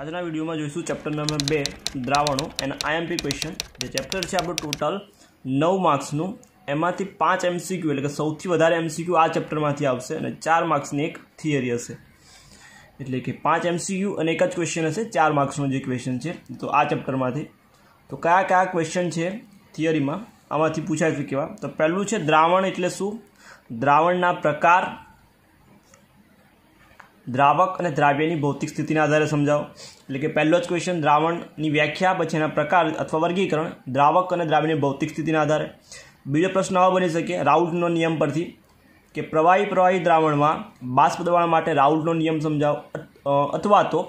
આજના વિડીયોમાં જોઈશું ચેપ્ટર નંબર બે દ્રાવણો એના આઈએમપી ક્વેશ્ચન જે ચેપ્ટર છે આપણું ટોટલ નવ માર્ક્સનું એમાંથી પાંચ એમસીક્યુ એટલે કે સૌથી વધારે એમસીક્યુ આ ચેપ્ટરમાંથી આવશે અને ચાર માર્ક્સની એક થિયરી હશે એટલે કે પાંચ એમસીક્યુ અને એક જ ક્વેશ્ચન હશે ચાર માર્ક્સનું જે ક્વેશ્ચન છે તો આ ચેપ્ટરમાંથી તો કયા કયા ક્વેશ્ચન છે થિયરીમાં આમાંથી પૂછાય છે કેવા તો પહેલું છે દ્રાવણ એટલે શું દ્રાવણના પ્રકાર દ્રાવક અને દ્રાવ્યની ભૌતિક સ્થિતિના આધારે સમજાવો એટલે કે પહેલો જ ક્વેશ્ચન દ્રાવણની વ્યાખ્યા પછી એના પ્રકાર અથવા વર્ગીકરણ દ્રાવક અને દ્રાવ્યની ભૌતિક સ્થિતિના આધારે બીજો પ્રશ્ન આવો બની શકે રાઉટનો નિયમ પરથી કે પ્રવાહી પ્રવાહી દ્રાવણમાં બાષ્પ દબાણ માટે રાઉટનો નિયમ સમજાવો અથવા તો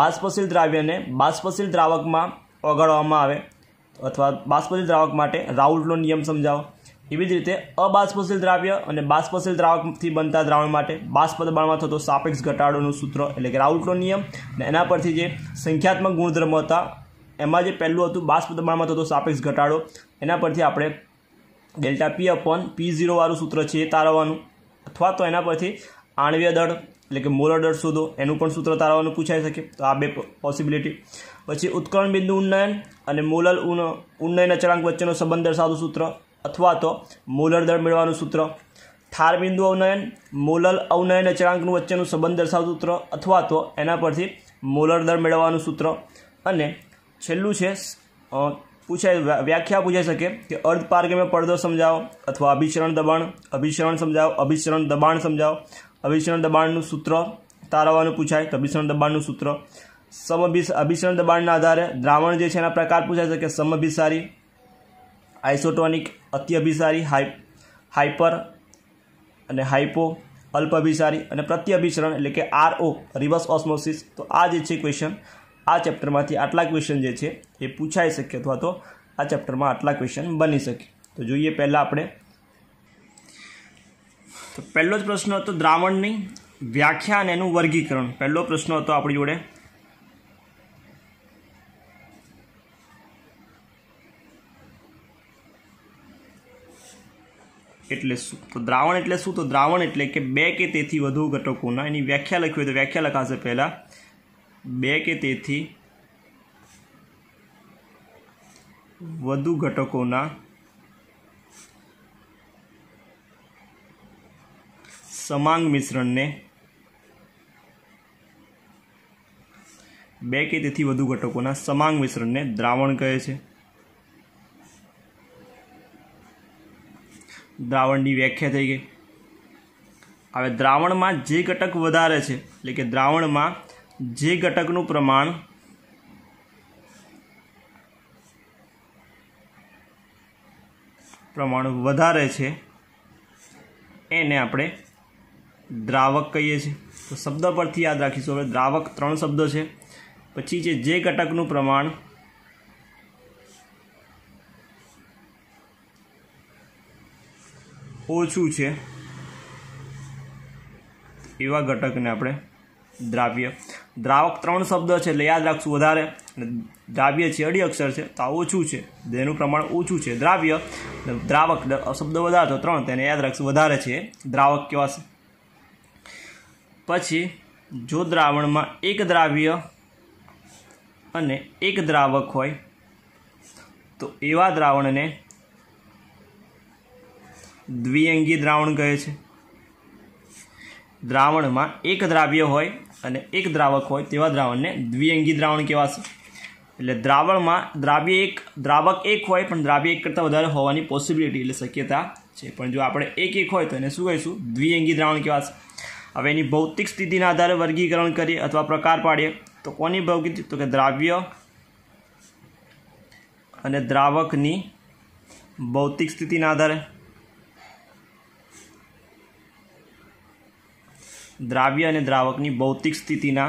બાષ્પશીલ દ્રાવ્યને બાષ્પશીલ દ્રાવકમાં ઓગાળવામાં આવે અથવા બાષ્પશીલ દ્રાવક માટે રાઉટનો નિયમ સમજાવો એવી જ રીતે અબાષ્પશીલ દ્રાવ્ય અને બાષ્પશીલ દ્રાવકથી બનતા દ્રાવણ માટે બાષ્પ દબાણમાં થતો સાપેક્ષ ઘટાડોનું સૂત્ર એટલે કે રાઉટનો નિયમ અને એના પરથી જે સંખ્યાત્મક ગુણધર્મ હતા એમાં જે પહેલું હતું બાષ્પ દબાણમાં થતો સાપેક્ષ ઘટાડો એના પરથી આપણે ડેલ્ટા પી અપોન પી ઝીરોવાળું સૂત્ર છે એ તારવવાનું અથવા તો એના પરથી આણવીય દળ એટલે કે મોલર દળ શોધો એનું પણ સૂત્ર તારવવાનું પૂછાઈ શકે તો આ બે પોસિબિલિટી પછી ઉત્કલન બિંદુ ઉન્નયન અને મોલલ ઉન્નયન અચળાંક વચ્ચેનો સંબંધ દર્શાવતું સૂત્ર અથવા તો મોલર દળ મેળવવાનું સૂત્ર ઠાર બિંદુ અવનયન મોલર અવનયન અચળાંકનું વચ્ચેનું સંબંધ દર્શાવતું સૂત્ર અથવા તો એના પરથી મોલર દળ મેળવવાનું સૂત્ર અને છેલ્લું છે પૂછાય વ્યાખ્યા પૂછાઈ શકે કે અર્ધ પારગમ્ય પડદો સમજાવો અથવા અભિસરણ દબાણ અભિસરણ સમજાવો અભિસરણ દબાણ સમજાવો અભિસરણ દબાણનું સૂત્ર તારવવાનું પૂછાય તો અભિસરણ દબાણનું સૂત્ર સમભિસ અભિસરણ દબાણના આધારે દ્રાવણ જે છે એના પ્રકાર પૂછાઈ શકે કે સમભિસારી આઇસોટોનિક અત્યભિસારી હાઈ હાઇપર અને હાઇપો અલ્પભિસારી અને પ્રત્યભિસરણ એટલે કે આરઓ રિવર્સ ઓસ્મોસિસ તો આ જે છે ક્વેશ્ચન આ ચેપ્ટરમાંથી આટલા ક્વેશ્ચન જે છે એ પૂછાઈ શકે અથવા તો આ ચેપ્ટરમાં આટલા ક્વેશ્ચન બની શકે તો જોઈએ પહેલાં આપણે તો પહેલો જ પ્રશ્ન હતો દ્રાવણની વ્યાખ્યા અને એનું વર્ગીકરણ પહેલો પ્રશ્ન હતો આપણી જોડે એટલે શું તો દ્રાવણ એટલે શું તો દ્રાવણ એટલે કે બે કે તેથી વધુ ઘટકોના એની વ્યાખ્યા લખવી હોય તો વ્યાખ્યા લખાશે પહેલાં બે કે તેથી વધુ ઘટકોના સમાંગ મિશ્રણને બે કે તેથી વધુ ઘટકોના સમાંગ મિશ્રણને દ્રાવણ કહે છે દ્રાવણની વ્યાખ્યા થઈ ગઈ હવે દ્રાવણમાં જે ઘટક વધારે છે એટલે કે દ્રાવણમાં જે ઘટકનું પ્રમાણ પ્રમાણ વધારે છે એને આપણે દ્રાવક કહીએ છીએ તો શબ્દ પરથી યાદ રાખીશું હવે દ્રાવક ત્રણ શબ્દો છે પછી છે જે ઘટકનું પ્રમાણ ઓછું છે એવા ઘટકને આપણે દ્રાવ્ય દ્રાવક ત્રણ શબ્દ છે એટલે યાદ રાખશું વધારે દ્રાવ્ય છે અઢી અક્ષર છે તો આ ઓછું છે તેનું પ્રમાણ ઓછું છે દ્રાવ્ય દ્રાવક શબ્દ વધારે તો ત્રણ તેને યાદ રાખશું વધારે છે દ્રાવક કહેવાશે પછી જો દ્રાવણમાં એક દ્રાવ્ય અને એક દ્રાવક હોય તો એવા દ્રાવણને દ્વિઅંગી દ્રાવણ કહે છે દ્રાવણમાં એક દ્રાવ્ય હોય અને એક દ્રાવક હોય તેવા દ્રાવણને દ્વિઅંગી દ્રાવણ કહેવાશે એટલે દ્રાવણમાં દ્રાવ્ય એક દ્રાવક એક હોય પણ દ્રાવ્ય એક કરતાં વધારે હોવાની પોસિબિલિટી એટલે શક્યતા છે પણ જો આપણે એક એક હોય તો એને શું કહીશું દ્વિઅંગી દ્રાવણ કહેવાશે હવે એની ભૌતિક સ્થિતિના આધારે વર્ગીકરણ કરીએ અથવા પ્રકાર પાડીએ તો કોની ભૌતિક તો કે દ્રાવ્ય અને દ્રાવકની ભૌતિક સ્થિતિના આધારે દ્રાવ્ય અને દ્રાવકની ભૌતિક સ્થિતિના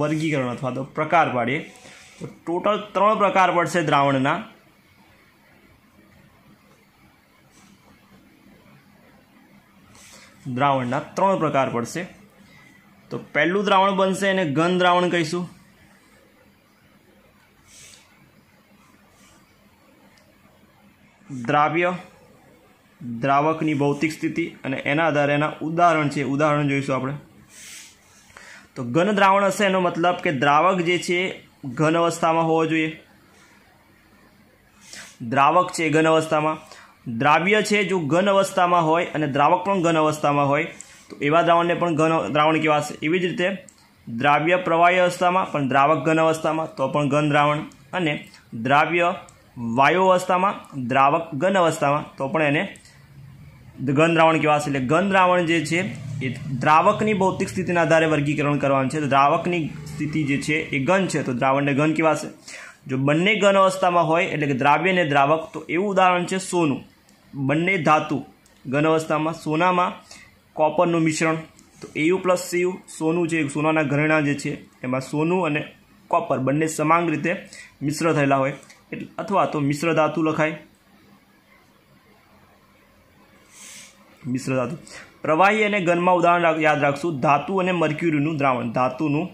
વર્ગીકરણ અથવા તો પ્રકાર પાડીએ તો ટોટલ ત્રણ પ્રકાર પડશે દ્રાવણના દ્રાવણના ત્રણ પ્રકાર પડશે તો પહેલું દ્રાવણ બનશે એને ઘન દ્રાવણ કહીશું દ્રાવ્ય દ્રાવકની ભૌતિક સ્થિતિ અને એના આધારે એના ઉદાહરણ છે ઉદાહરણ જોઈશું આપણે તો ઘન દ્રાવણ હશે એનો મતલબ કે દ્રાવક જે છે ઘન અવસ્થામાં હોવો જોઈએ દ્રાવક છે ઘન અવસ્થામાં દ્રાવ્ય છે જો ઘન અવસ્થામાં હોય અને દ્રાવક પણ ઘન અવસ્થામાં હોય તો એવા દ્રાવણને પણ ઘન દ્રાવણ કહેવાશે એવી જ રીતે દ્રાવ્ય પ્રવાહી અવસ્થામાં પણ દ્રાવક ઘન અવસ્થામાં તો પણ ઘન દ્રાવણ અને દ્રાવ્ય વાયુ અવસ્થામાં દ્રાવક ઘન અવસ્થામાં તો પણ એને ઘન દ્રાવણ કહેવાશે એટલે ઘન દ્રાવણ જે છે એ દ્રાવકની ભૌતિક સ્થિતિના આધારે વર્ગીકરણ કરવાનું છે તો દ્રાવકની સ્થિતિ જે છે એ ઘન છે તો દ્રાવણને ઘન કહેવાશે જો બંને ઘન અવસ્થામાં હોય એટલે કે દ્રાવ્ય ને દ્રાવક તો એવું ઉદાહરણ છે સોનું બંને ધાતુ ઘન અવસ્થામાં સોનામાં કોપરનું મિશ્રણ તો એયુ પ્લસ સીયુ સોનું છે સોનાના ઘરેણા જે છે એમાં સોનું અને કોપર બંને સમાંગ રીતે મિશ્ર થયેલા હોય એટલે અથવા તો મિશ્ર ધાતુ લખાય મિશ્ર ધાતુ પ્રવાહી અને ઘનમાં ઉદાહરણ યાદ રાખશું ધાતુ અને મર્ક્યુરીનું દ્રાવણ ધાતુનું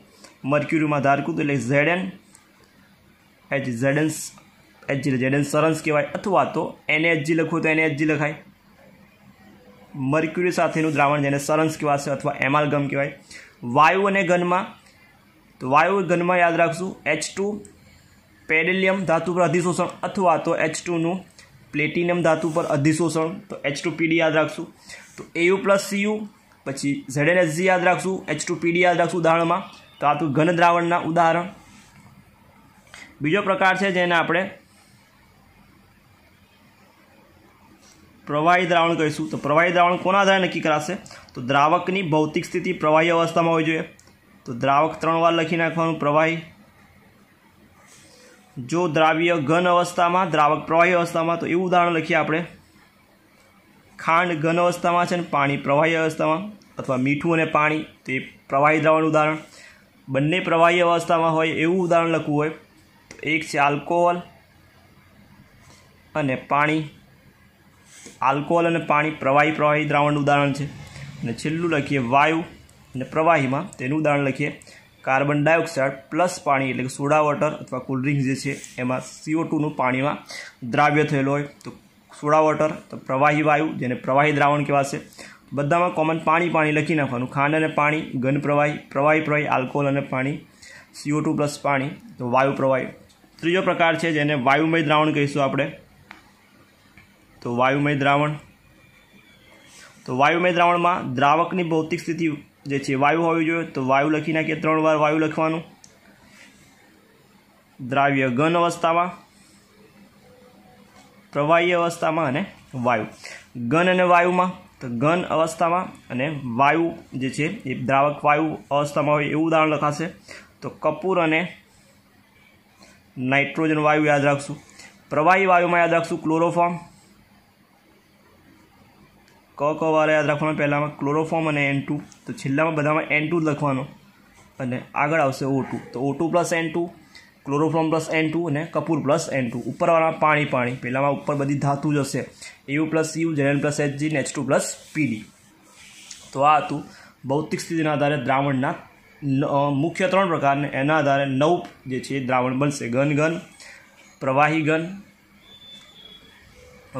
મર્ક્યુરીમાં ધારકૂત એટલે ઝેડન એચ ઝેડન્સ એચ ઝેડન સરન્સ કહેવાય અથવા તો એને એચજી લખવું તો એને એચજી લખાય મર્ક્યુરી સાથેનું દ્રાવણ જેને સરન્સ કહેવાશે અથવા એમાલગમ કહેવાય વાયુ અને ઘનમાં તો વાયુ ઘનમાં યાદ રાખશું એચ ટુ પેડેલિયમ ધાતુ પર અધિશોષણ અથવા તો એચ ટુનું પ્લેટિનિયમ ધાતુ પર અધિશોષણ તો એચ ટુ પીડી યાદ રાખશું તો એયુ પ્લસ સીયુ પછી ઝેડ એન એસજી યાદ રાખશું એચ ટુ પીડી યાદ રાખશું ઉદાહરણમાં તો આ તો ઘન દ્રાવણના ઉદાહરણ બીજો પ્રકાર છે જેને આપણે પ્રવાહી દ્રાવણ કહીશું તો પ્રવાહી દ્રાવણ કોના આધારે નક્કી કરાશે તો દ્રાવકની ભૌતિક સ્થિતિ પ્રવાહી અવસ્થામાં હોવી જોઈએ તો દ્રાવક ત્રણ વાર લખી નાખવાનું પ્રવાહી જો દ્રાવ્ય ઘન અવસ્થામાં દ્રાવક પ્રવાહી અવસ્થામાં તો એવું ઉદાહરણ લખીએ આપણે ખાંડ ઘન અવસ્થામાં છે ને પાણી પ્રવાહી અવસ્થામાં અથવા મીઠું અને પાણી તે પ્રવાહી દ્રાવણનું ઉદાહરણ બંને પ્રવાહી અવસ્થામાં હોય એવું ઉદાહરણ લખવું હોય તો એક છે આલ્કોહોલ અને પાણી આલ્કોહોલ અને પાણી પ્રવાહી પ્રવાહી દ્રાવણનું ઉદાહરણ છે અને છેલ્લું લખીએ વાયુ અને પ્રવાહીમાં તેનું ઉદાહરણ લખીએ કાર્બન ડાયોક્સાઇડ પ્લસ પાણી એટલે કે સોડા વોટર અથવા કોલ્ડ્રિંક્સ જે છે એમાં સીઓ ટુનું પાણીમાં દ્રાવ્ય થયેલું હોય તો સોડા વોટર તો પ્રવાહી વાયુ જેને પ્રવાહી દ્રાવણ કહેવાશે બધામાં કોમન પાણી પાણી લખી નાખવાનું ખાંડ અને પાણી ઘન પ્રવાહી પ્રવાહી પ્રવાહી આલ્કોહોલ અને પાણી સીઓ ટુ પ્લસ પાણી તો વાયુ પ્રવાહી ત્રીજો પ્રકાર છે જેને વાયુમય દ્રાવણ કહીશું આપણે તો વાયુમય દ્રાવણ તો વાયુમય દ્રાવણમાં દ્રાવકની ભૌતિક સ્થિતિ જે છે વાયુ હોવી જોઈએ તો વાયુ લખી નાખીએ ત્રણ વાર વાયુ લખવાનું દ્રાવ્ય ઘન અવસ્થામાં પ્રવાહી અવસ્થામાં અને વાયુ ઘન અને વાયુમાં તો ઘન અવસ્થામાં અને વાયુ જે છે એ દ્રાવક વાયુ અવસ્થામાં હોય એવું ઉદાહરણ લખાશે તો કપૂર અને નાઇટ્રોજન વાયુ યાદ રાખશું પ્રવાહી વાયુમાં યાદ રાખશું ક્લોરોફોર્મ ક ક વાળા યાદ રાખવાનો પહેલાંમાં ક્લોરોફોર્મ અને એન ટુ તો છેલ્લામાં બધામાં એન ટુ લખવાનું અને આગળ આવશે ઓ ટુ તો O two plus N two chloroform plus N two અને કપૂર પ્લસ એન ટુ ઉપરવાળા પાણી પાણી પહેલાંમાં ઉપર બધી ધાતુ જ હશે યુ પ્લસ યુ જેન plus H G H two plus PD તો આ હતું ભૌતિક સ્થિતિના આધારે દ્રાવણના મુખ્ય ત્રણ પ્રકારને એના આધારે નવ જે છે દ્રાવણ બનશે ઘન ઘન પ્રવાહી ઘન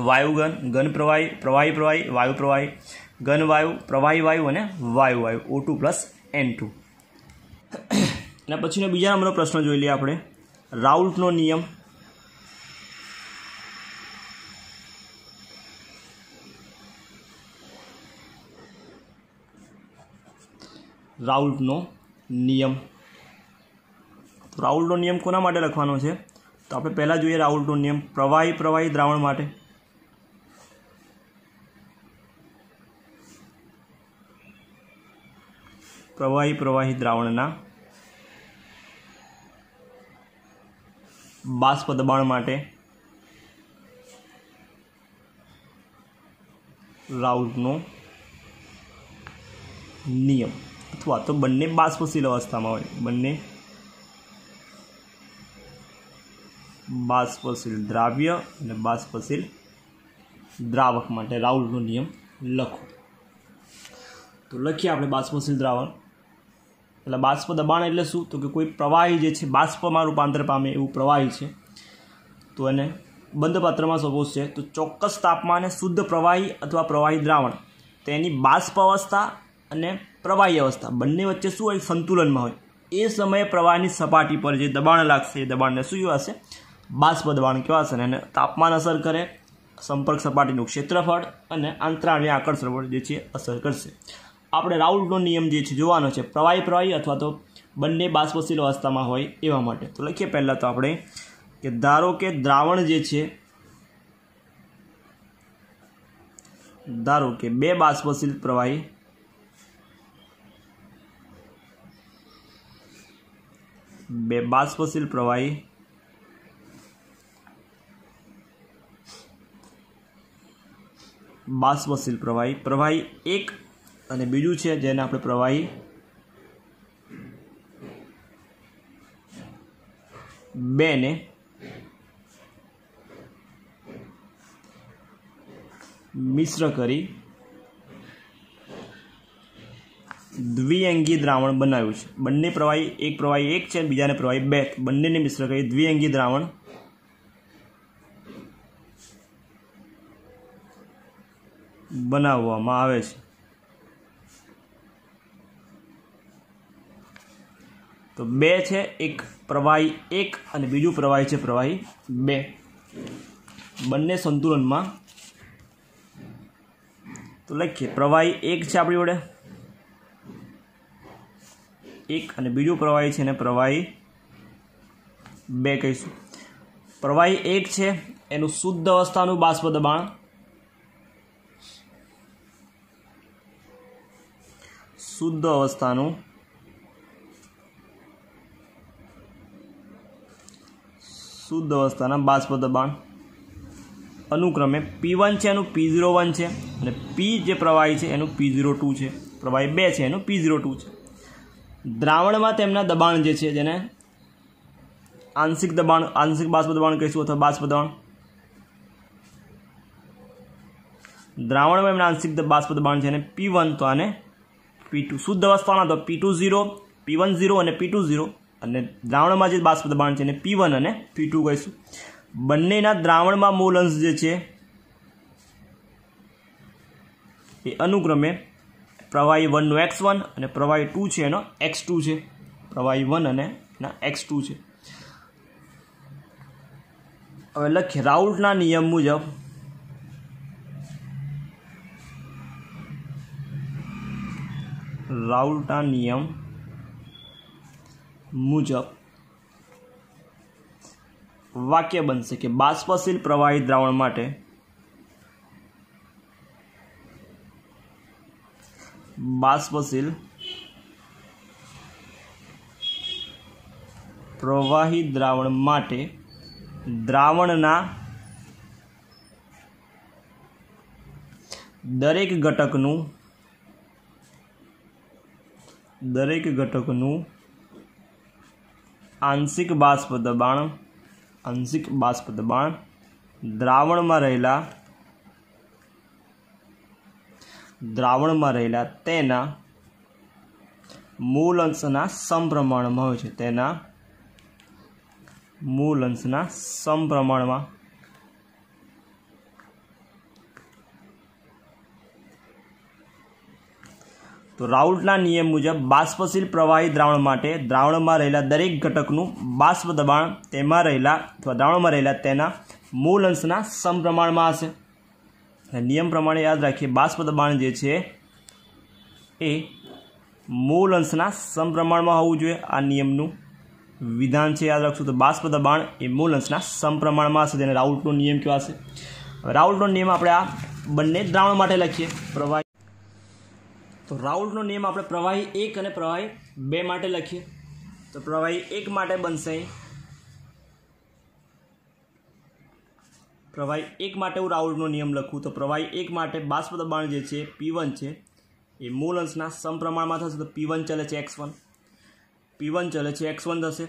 વાયુગન ઘન પ્રવાહી પ્રવાહી પ્રવાહી વાયુ પ્રવાહી ઘન વાયુ પ્રવાહી વાયુ અને વાયુ વાયુ O two plus N two અને પછીનો બીજા નંબરનો પ્રશ્ન જોઈ લઈએ આપણે રાઉલ્ટનો નિયમ રાઉલ્ટનો નિયમ રાઉલ્ટનો નિયમ કોના માટે લખવાનો છે તો આપણે પહેલાં જોઈએ રાઉલ્ટનો નિયમ પ્રવાહી પ્રવાહી દ્રાવણ માટે પ્રવાહી પ્રવાહી દ્રાવણના બાષ્પ દબાણ માટે રાઉટનો નિયમ અથવા તો બંને બાષ્પશીલ અવસ્થામાં હોય બંને બાષ્પશીલ દ્રાવ્ય અને બાષ્પશીલ દ્રાવક માટે રાઉલનો નિયમ લખો તો લખીએ આપણે બાષ્પશીલ દ્રાવણ એટલે બાષ્પ દબાણ એટલે શું તો કે કોઈ પ્રવાહી જે છે બાષ્પમાં રૂપાંતર પામે એવું પ્રવાહી છે તો એને બંધ પાત્રમાં સપોઝ છે તો ચોક્કસ તાપમાને શુદ્ધ પ્રવાહી અથવા પ્રવાહી દ્રાવણ તેની બાષ્પ અવસ્થા અને પ્રવાહી અવસ્થા બંને વચ્ચે શું હોય સંતુલનમાં હોય એ સમયે પ્રવાહની સપાટી પર જે દબાણ લાગશે એ દબાણને શું કહેવાશે બાષ્પ દબાણ કહેવાશે અને એને તાપમાન અસર કરે સંપર્ક સપાટીનું ક્ષેત્રફળ અને આંતરાણીય આકર્ષણ જે છે અસર કરશે આપણે રાઉલ્ટનો નિયમ જે છે જોવાનો છે પ્રવાહી પ્રવાહી અથવા તો બંને બાષ્પશીલ અવસ્થામાં હોય એવા માટે તો લખીએ પહેલાં તો આપણે કે ધારો કે દ્રાવણ જે છે ધારો કે બે બાષ્પશીલ પ્રવાહી બે બાષ્પશીલ પ્રવાહી બાષ્પશીલ પ્રવાહી પ્રવાહી એક અને બીજું છે જેને આપણે પ્રવાહી બેને મિશ્ર કરી દ્વિઅંગી દ્રાવણ બનાવ્યું છે બંને પ્રવાહી એક પ્રવાહી એક છે બીજાને પ્રવાહી બે બંનેને મિશ્ર કરી દ્વિઅંગી દ્રાવણ બનાવવામાં આવે છે તો બે છે એક પ્રવાહી એક અને બીજું પ્રવાહી છે પ્રવાહી બે બંને સંતુલનમાં તો લખીએ પ્રવાહી એક છે આપણી જોડે એક અને બીજું પ્રવાહી છે ને પ્રવાહી બે કહીશું પ્રવાહી એક છે એનું શુદ્ધ અવસ્થાનું બાષ્પ દબાણ શુદ્ધ અવસ્થાનું શુદ્ધ અવસ્થાના બાષ્પ દબાણ અનુક્રમે પી વન છે એનું પી ઝીરો વન છે અને પી જે પ્રવાહી છે એનું પી ઝીરો ટુ છે પ્રવાહી બે છે એનું પી ઝીરો ટુ છે દ્રાવણમાં તેમના દબાણ જે છે જેને આંશિક દબાણ આંશિક બાષ્પ દબાણ કહીશું અથવા બાષ્પ દબાણ દ્રાવણમાં એમના આંશિક બાષ્પ દબાણ છે અને પી વન તો આને પી ટુ શુદ્ધ અવસ્થાના તો P two zero P one zero અને પી ટુ ઝીરો અને દ્રાવણમાં જે બાષ્પ દબાણ છે એને પી વન અને પી ટુ કહીશું બંનેના દ્રાવણમાં મૂલ અંશ જે છે એ અનુક્રમે પ્રવાહી વનનો એક્સ વન અને પ્રવાહી ટુ છે એનો એક્સ ટુ છે પ્રવાહી વન અને એના એક્સ ટુ છે હવે લખીએ રાઉટના નિયમ મુજબ રાઉટા નિયમ મુજબ વાક્ય બનશે કે બાષ્પશીલ પ્રવાહી દ્રાવણ માટે બાષ્પશીલ પ્રવાહી દ્રાવણ માટે દ્રાવણના દરેક ઘટકનું દરેક ઘટકનું આંશિક બાષ્પ દબાણ આંશિક બાષ્પ દબાણ દ્રાવણમાં રહેલા દ્રાવણમાં રહેલા તેના મૂળ અંશના સમપ્રમાણમાં હોય છે તેના મૂળ અંશના સમપ્રમાણમાં તો રાઉલ્ટના નિયમ મુજબ બાષ્પશીલ પ્રવાહી દ્રાવણ માટે દ્રાવણમાં રહેલા દરેક ઘટકનું બાષ્પ દબાણ તેમાં રહેલા અથવા દ્રાવણમાં રહેલા તેના મૂળ અંશના સમપ્રમાણમાં હશે નિયમ પ્રમાણે યાદ રાખીએ બાષ્પ દબાણ જે છે એ મૂળ અંશના સમપ્રમાણમાં હોવું જોઈએ આ નિયમનું વિધાન છે યાદ રાખશું તો બાષ્પ દબાણ એ મૂળ અંશના સમપ્રમાણમાં હશે તેને રાઉલ્ટનો નિયમ હશે રાઉલ્ટનો નિયમ આપણે આ બંને દ્રાવણ માટે લખીએ પ્રવાહી તો રાઉન્ડનો નિયમ આપણે પ્રવાહી એક અને પ્રવાહી બે માટે લખીએ તો પ્રવાહી એક માટે બનશે પ્રવાહી એક માટે હું રાઉન્ડનો નિયમ લખું તો પ્રવાહી એક માટે બાષ્પ દબાણ જે છે પી વન છે એ મૂળ અંશના સમપ્રમાણમાં થશે તો પી વન ચલે છે એક્સ વન પી વન ચલે છે એક્સ વન થશે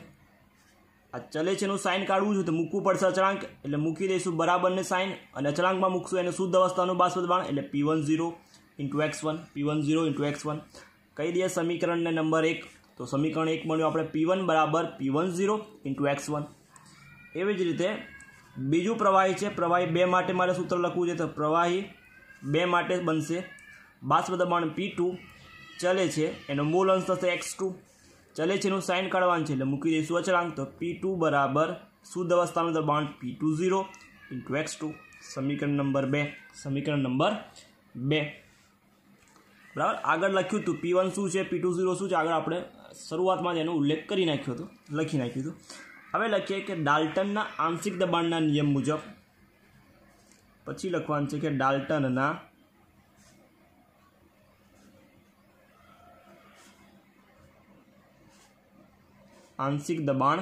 આ ચલે છે એનું સાઇન કાઢવું છે તો મૂકવું પડશે અચળાંક એટલે મૂકી દઈશું બરાબરને સાઇન અને અચળાંકમાં મૂકશું એને શુદ્ધ અવસ્થાનું બાષ્પ દબાણ એટલે P one zero into X one P one zero into X one કહી દઈએ સમીકરણને નંબર એક તો સમીકરણ એક મળ્યું આપણે પી વન બરાબર P one zero into X one એવી જ રીતે બીજું પ્રવાહી છે પ્રવાહી બે માટે મારે સૂત્ર લખવું છે તો પ્રવાહી બે માટે બનશે બાષ્પ દબાણ પી ટુ ચલે છે એનો મૂળ અંશ થશે એક્સ ટુ ચલે છે એનું સાઇન કાઢવાનું છે એટલે મૂકી દઈશું અચળાંક તો પી ટુ બરાબર શુદ્ધ અવસ્થાનું દબાણ P two zero into X two સમીકરણ નંબર બે સમીકરણ નંબર બે બરાબર આગળ લખ્યું હતું પી વન શું છે પી ટુ ઝીરો શું છે આગળ આપણે શરૂઆતમાં જ એનો ઉલ્લેખ કરી નાખ્યો હતો લખી નાખ્યું હતું હવે લખીએ કે ડાલ્ટનના આંશિક દબાણના નિયમ મુજબ પછી લખવાનું છે કે ડાલ્ટનના આંશિક દબાણ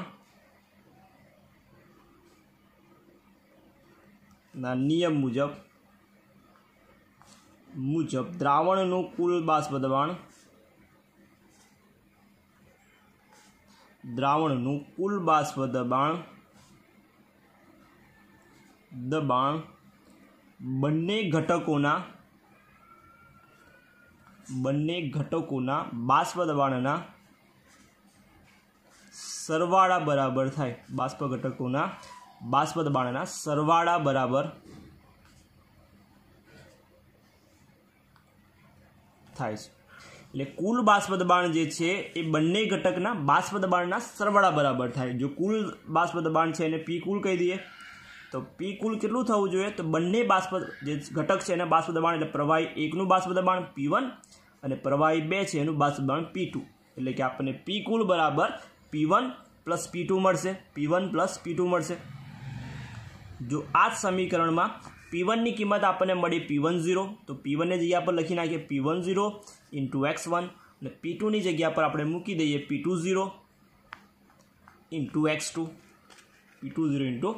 ના નિયમ મુજબ મુજબ દ્રાવણનું કુલ બાષ્પ દબાણ દ્રાવણનું કુલ બાષ્પ દબાણ દબાણ બંને ઘટકોના બંને ઘટકોના બાષ્પ દબાણના સરવાળા બરાબર થાય બાષ્પ ઘટકોના બાષ્પ દબાણના સરવાળા બરાબર થાય છે એટલે કુલ બાષ્પ દબાણ જે છે એ બંને ઘટકના બાષ્પ દબાણના સરવાળા બરાબર થાય જો કુલ બાષ્પ દબાણ છે એને પી કુલ કહી દઈએ તો પી કુલ કેટલું થવું જોઈએ તો બંને બાષ્પ જે ઘટક છે એને બાષ્પ દબાણ એટલે પ્રવાહી એકનું બાષ્પ દબાણ પી વન અને પ્રવાહી બે છે એનું બાષ્પ દબાણ પી ટુ એટલે કે આપણને પી કુલ બરાબર P one plus P two મળશે P one plus P two મળશે જો આ જ સમીકરણમાં પી વનની કિંમત આપણને મળી પી વન ઝીરો તો પી વનને જગ્યા પર લખી નાખીએ P one zero into X one અને પી ટુની જગ્યા પર આપણે મૂકી દઈએ P two zero into X two P two zero into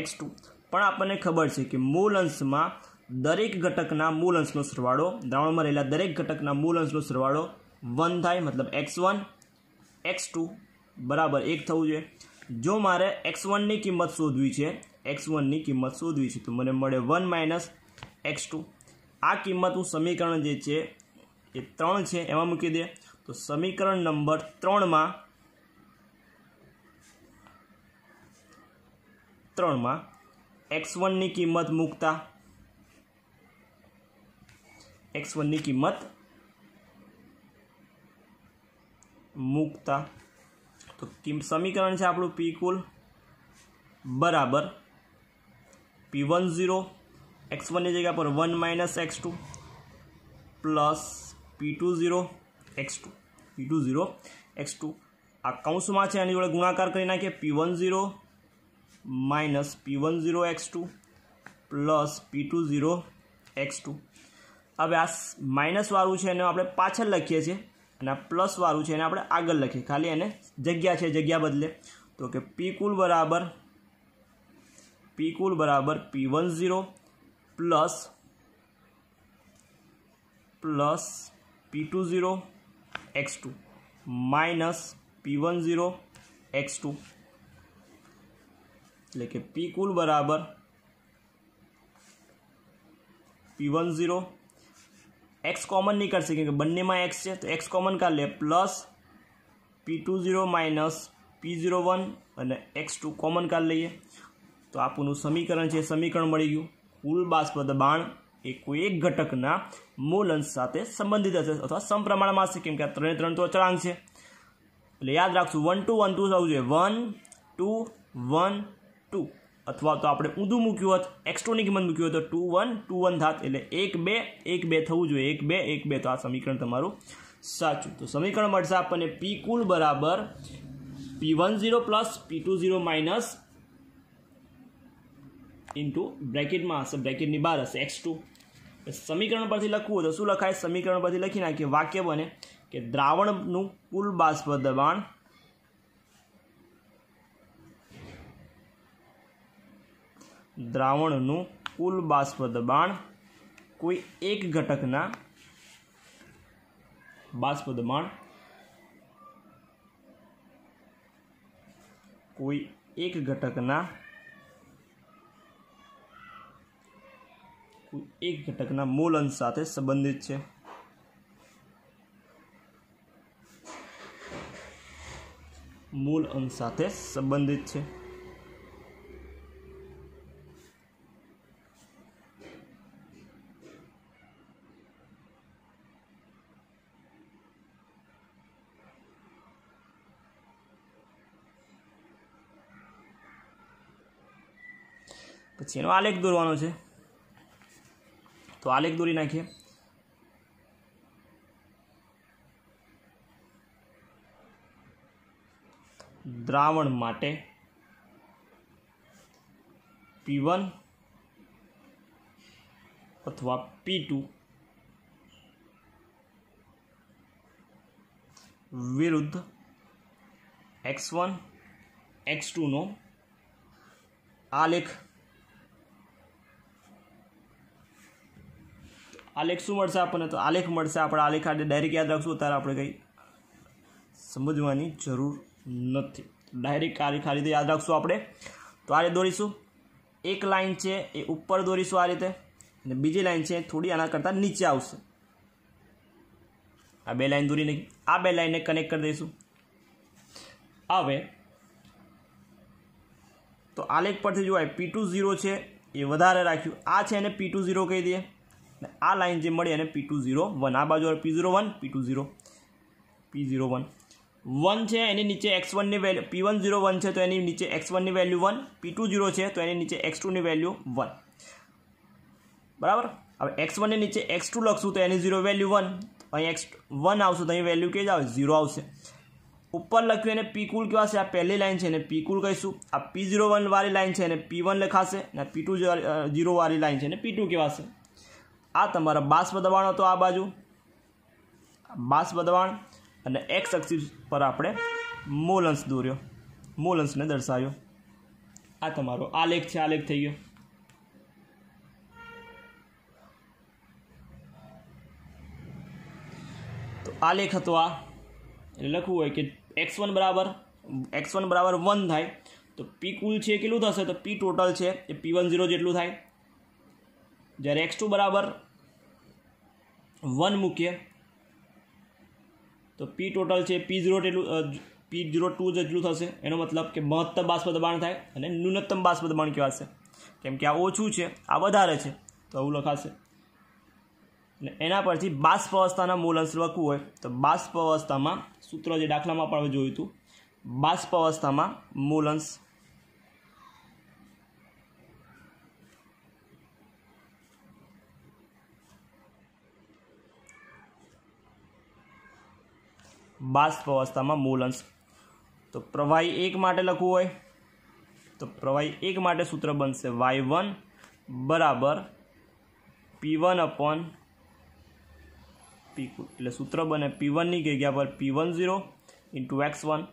X two પણ આપણને ખબર છે કે મૂળ અંશમાં દરેક ઘટકના મૂળ અંશનો સરવાળો દ્રાવણમાં રહેલા દરેક ઘટકના મૂળ અંશનો સરવાળો વન થાય મતલબ એક્સ વન એક્સ ટુ બરાબર એક થવું જોઈએ જો મારે એક્સ વનની કિંમત શોધવી છે એક્સ વનની કિંમત શોધવી છે તો મને મળે વન માઇનસ એક્સ ટુ આ કિંમત હું સમીકરણ જે છે એ ત્રણ છે એમાં મૂકી દે તો સમીકરણ નંબર ત્રણમાં ત્રણમાં એક્સ વનની કિંમત મૂકતા એક્સ વનની કિંમત મૂકતા તો સમીકરણ છે આપણું પી કુલ બરાબર પી વન ઝીરો એક્સ વનની જગ્યા પર one minus X two plus P two zero X two P two zero X two આ કૌંસમાં છે એની જોડે ગુણાકાર કરી નાખીએ P one zero minus P one zero X two plus P two zero X two હવે આ માઇનસવાળું છે એને આપણે પાછળ લખીએ છીએ અને આ પ્લસવાળું છે એને આપણે આગળ લખીએ ખાલી એને જગ્યા છે જગ્યા બદલે તો કે પી કુલ બરાબર पी कुल बराबर P one zero plus plus P two zero X two minus P one zero X two लेके पी कुल बराबर P one zero X common नहीं कर क्योंकि बनने में एक्स है तो एक्स कॉमन कर ले plus P two zero minus P zero one और एक्स टू कॉमन કાઢ लीए તો આપણું સમીકરણ છે સમીકરણ મળી ગયું કુલ બાષ્પ દબાણ એ કોઈ એક ઘટકના મૂળ અંશ સાથે સંબંધિત હશે અથવા સમપ્રમાણમાં હશે કેમ કે આ ત્રણે ત્રણ તો અચળાંક છે એટલે યાદ રાખશું વન ટુ વન ટુ થવું જોઈએ વન ટુ વન ટુ અથવા તો આપણે ઊંધું મૂક્યું હોત એક્સ્ટ્રોની કિંમત મૂક્યું હોય તો ટુ વન ટુ વન થાત એટલે એક બે એક બે થવું જોઈએ એક બે એક બે તો આ સમીકરણ તમારું સાચું તો સમીકરણ મળશે આપણને પી કુલ બરાબર P one zero plus P two zero minus into બ્રેકેટમાં હશે બ્રેકેટની બહાર હશે એક્સ ટુ સમીકરણ પરથી લખવું હોય તો શું લખાય સમીકરણ પરથી લખી નાખીએ વાક્ય બને કે દ્રાવણનું કુલ બાષ્પ દબાણ દ્રાવણનું કુલ બાષ્પ દબાણ કોઈ એક ઘટકના બાષ્પ દબાણ કોઈ એક ઘટકના એક ઘટકના મૂળ અંશ સાથે સંબંધિત છે મૂળ અંશ સાથે સંબંધિત છે પછી એનો આલેખ દોરવાનો છે तो आलेक दूरी नाखी द्रावण माटे पी वन अथवा पी टू विरुद्ध एक्स वन एक्स टू नो आलेख આલેખ શું મળશે આપણને તો આલેખ મળશે આપણે આલેખ આડે ડાયરેક્ટ યાદ રાખશું ત્યારે આપણે કંઈ સમજવાની જરૂર નથી ડાયરેક્ટ આલેખ આ રીતે યાદ રાખશું આપણે તો આ રીતે દોરીશું એક લાઇન છે એ ઉપર દોરીશું આ રીતે અને બીજી લાઇન છે થોડી આના કરતાં નીચે આવશે આ બે લાઇન દોરી નહીં આ બે લાઇનને કનેક્ટ કરી દઈશું હવે તો આલેખ પરથી જોવાય પી ટુ ઝીરો છે એ વધારે રાખ્યું આ છે એને પી ટુ ઝીરો કહી દઈએ આ લાઇન જે મળી એને પી ટુ ઝીરો વન આ બાજુ P zero one P two zero P zero one one છે એની નીચે એક્સ વનની value P one zero one છે તો એની નીચે એક્સ વનની value one P two zero છે તો એની નીચે એક્સ ટુની વેલ્યુ વન બરાબર હવે એક્સ વનની નીચે એક્સ ટુ લખશું તો એની ઝીરો વેલ્યુ વન અહીં એક્સ વન આવશું તો અહીં વેલ્યુ કે જ આવે ઝીરો આવશે ઉપર લખ્યું એને પી કુલ કહેવાશે આ પહેલી લાઇન છે એને પી કુલ કહીશું આ પી ઝીરો વન વાળી લાઇન છે એને પી વન લખાશે અને પી ટુ ઝીરો વાળી લાઇન છે એને પી ટુ કહેવાશે આ તમારા બાષ્પ દબાણ હતો આ બાજુ બાષ્પ દબાણ અને એક્સ અક્ષી પર આપણે મૂલ દોર્યો મૂલ અંશને દર્શાવ્યો આ તમારો આલેખ છે આલેખ થઈ ગયો તો આલેખ હતો આ એટલે લખવું હોય કે એક્સ વન બરાબર એક્સ વન બરાબર વન થાય તો પી કુલ છે કેટલું થશે તો પી ટોટલ છે એ પી વન ઝીરો જેટલું થાય જ્યારે એક્સ ટુ બરાબર વન મૂકીએ તો પી ટોટલ છે પી ઝીરો એટલું પી ઝીરો ટુ જેટલું થશે એનો મતલબ કે મહત્તમ બાષ્પ દબાણ થાય અને ન્યૂનતમ બાષ્પ દબાણ કહેવાશે કેમ કે આ ઓછું છે આ વધારે છે તો આવું લખાશે અને એના પરથી બાષ્પ અવસ્થાના મૂળ અંશ લખવું હોય તો બાષ્પ અવસ્થામાં સૂત્ર જે દાખલામાં પણ જોયું હતું બાષ્પ અવસ્થામાં મૂળ અંશ બાષ્પ અવસ્થામાં મૂળ અંશ તો પ્રવાહી એક માટે લખવું હોય તો પ્રવાહી એક માટે સૂત્ર બનશે વાય વન બરાબર પી વન અપોન પી એટલે સૂત્ર બને પી વનની જગ્યા પર P one zero into X one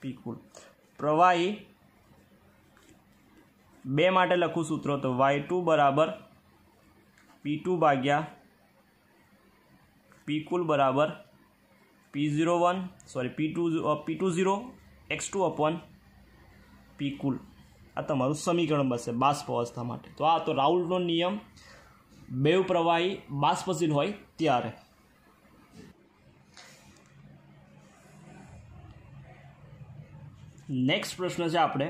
P કુલ પ્રવાહી બે માટે લખું સૂત્રો તો વાય ટુ બરાબર પી ટુ ભાગ્યા પી કુલ બરાબર P zero one sorry P two P two zero X two upon P કુલ આ તમારું સમીકરણ બસે બાષ્પ અવસ્થા માટે તો આ તો રાઉલનો નિયમ બેવ પ્રવાહી બાષ્પશીલ હોય ત્યારે નેક્સ્ટ પ્રશ્ન છે આપણે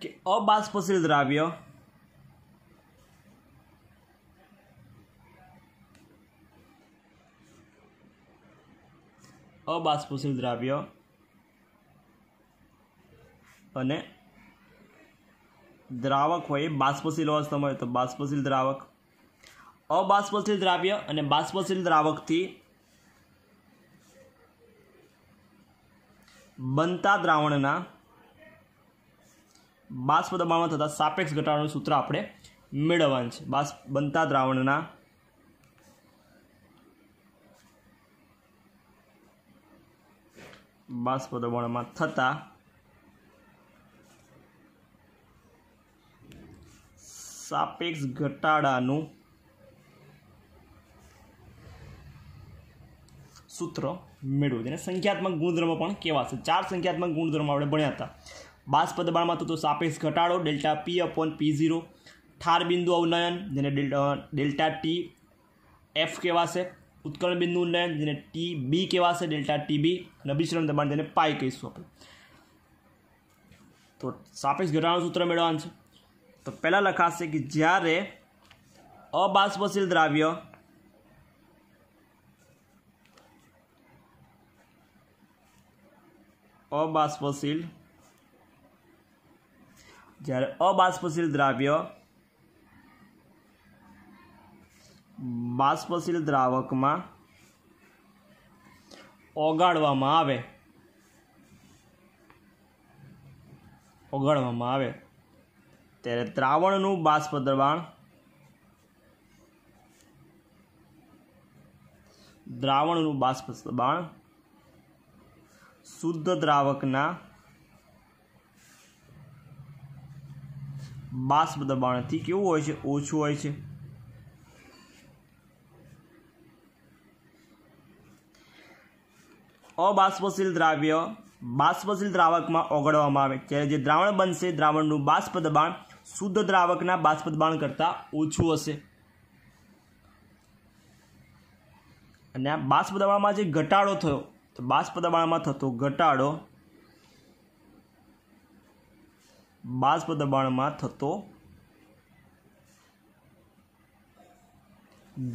કે અબાષ્પશીલ દ્રાવ્ય અબાષ્પશીલ દ્રાવ્ય અને દ્રાવક હોય બાષ્પશીલ અવસ્થામાં હોય તો બાષ્પશીલ દ્રાવક અબાષ્પશીલ દ્રાવ્ય અને બાષ્પશીલ દ્રાવકથી બનતા દ્રાવણના બાષ્પ દબાણમાં થતા સાપેક્ષ ઘટાડાનું સૂત્ર આપણે મેળવવાનું છે બાષ્પ બનતા દ્રાવણના બાષ્પ દબાણમાં થતાં સાપેક્ષ ઘટાડાનું સૂત્ર મેળવ્યું તેને સંખ્યાત્મક ગુણધર્મ પણ કહેવાશે ચાર સંખ્યાત્મક ગુણધર્મો આપણે ભણ્યા હતા બાષ્પ દબાણમાં થતો સાપેક્ષ ઘટાડો delta P upon P zero ઠાર બિંદુ અવનયન જેને ડેલ્ટા ટી એફ કહેવાશે ઉત્કલન બિંદુનું લેન્થ જેને ટી બી કહેવાશે ડેલ્ટા ટી બી અને અભિસરણ દબાણ જેને પાઈ કહીશું આપણે તો સાપેક્ષ ઘટાડાનું સૂત્ર મેળવવાનું છે તો પહેલાં લખાશે કે જ્યારે અબાષ્પશીલ દ્રાવ્ય અબાષ્પશીલ જ્યારે અબાષ્પશીલ દ્રાવ્ય બાષ્પશીલ દ્રાવકમાં ઓગાળવામાં આવે ઓગાળવામાં આવે ત્યારે દ્રાવણનું બાષ્પ દબાણ દ્રાવણનું બાષ્પ દબાણ શુદ્ધ દ્રાવકના બાષ્પ દબાણથી કેવું હોય છે ઓછું હોય છે અબાષ્પશીલ દ્રાવ્ય બાષ્પશીલ દ્રાવકમાં ઓગળવામાં આવે ત્યારે જે દ્રાવણ બનશે દ્રાવણનું બાષ્પ દબાણ શુદ્ધ દ્રાવકના બાષ્પ દબાણ કરતાં ઓછું હશે અને આ બાષ્પ દબાણમાં જે ઘટાડો થયો તો બાષ્પ દબાણમાં થતો ઘટાડો બાષ્પ દબાણમાં થતો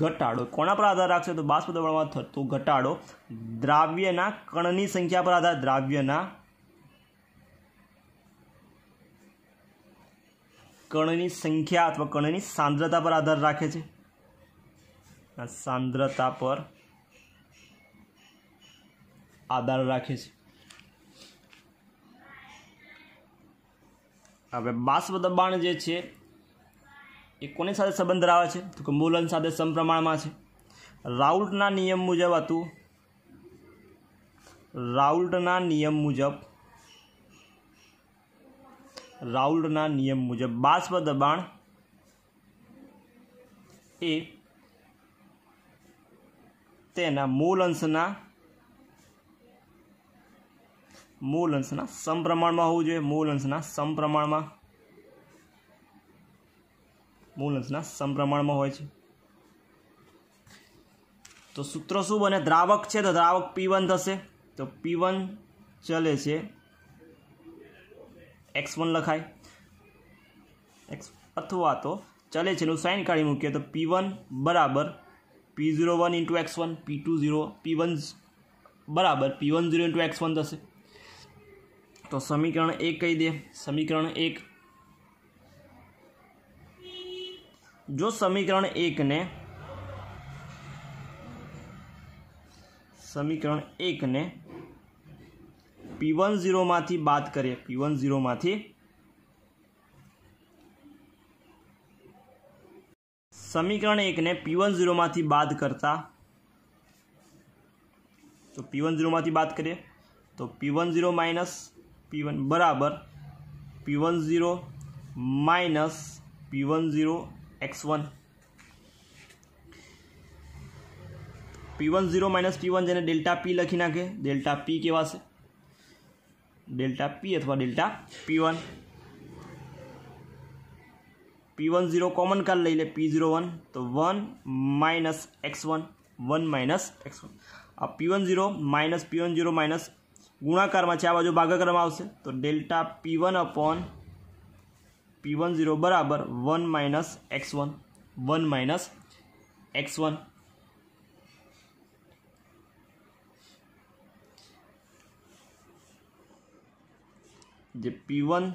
ઘટાડો કોના પર આધાર રાખશે તો બાષ્પ દબાણમાં થતો ઘટાડો દ્રાવ્યના કણની સંખ્યા પર આધાર દ્રાવ્યના કણની સંખ્યા અથવા કણની સાંદ્રતા પર આધાર રાખે છે સાંદ્રતા પર આધાર રાખે છે હવે બાષ્પ દબાણ જે છે એ કોની સાથે સંબંધ ધરાવે છે તો કે મૂલન સાથે સમપ્રમાણમાં છે રાઉલ્ટના નિયમ મુજબ હતું રાઉલ્ટના નિયમ મુજબ રાઉલ્ટના નિયમ મુજબ બાષ્પ દબાણ એ તેના મૂળ અંશના મૂળ અંશના સમપ્રમાણમાં હોવું જોઈએ મૂળ અંશના સમપ્રમાણમાં મૂલંશના સમપ્રમાણમાં હોય છે તો સૂત્ર શું બને દ્રાવક છે તો દ્રાવક પી વન થશે તો પી વન ચલે છે એક્સ વન લખાય એક્સ અથવા તો ચલે છે એનું સાઇન કાઢી મૂકીએ તો પી વન બરાબર P zero one into X one P two zero P one બરાબર P one zero into X one થશે તો સમીકરણ એક કહી દે સમીકરણ એક જો સમીકરણ એકને સમીકરણ એકને પી વન ઝીરોમાંથી બાદ કરીએ પી વન ઝીરોમાંથી સમીકરણ એકને પી વન ઝીરોમાંથી બાદ કરતા તો પી વન ઝીરોમાંથી બાદ કરીએ તો P one zero minus P one બરાબર P one zero minus P one zero x1 p1 0 minus P one જેને ડેલ્ટા પી લખી નાખે ડેલ્ટા પી કેવા છે ડેલ્ટા પી અથવા delta P one P one zero common કાર લઈ લે પી ઝીરો વન તો one minus X one one minus X one આ P one zero minus P one zero minus ગુણાકારમાં છે આ બાજુ ભાગાકારમાં આવશે તો delta P one upon P one zero બરાબર one minus X one one minus X one જે P one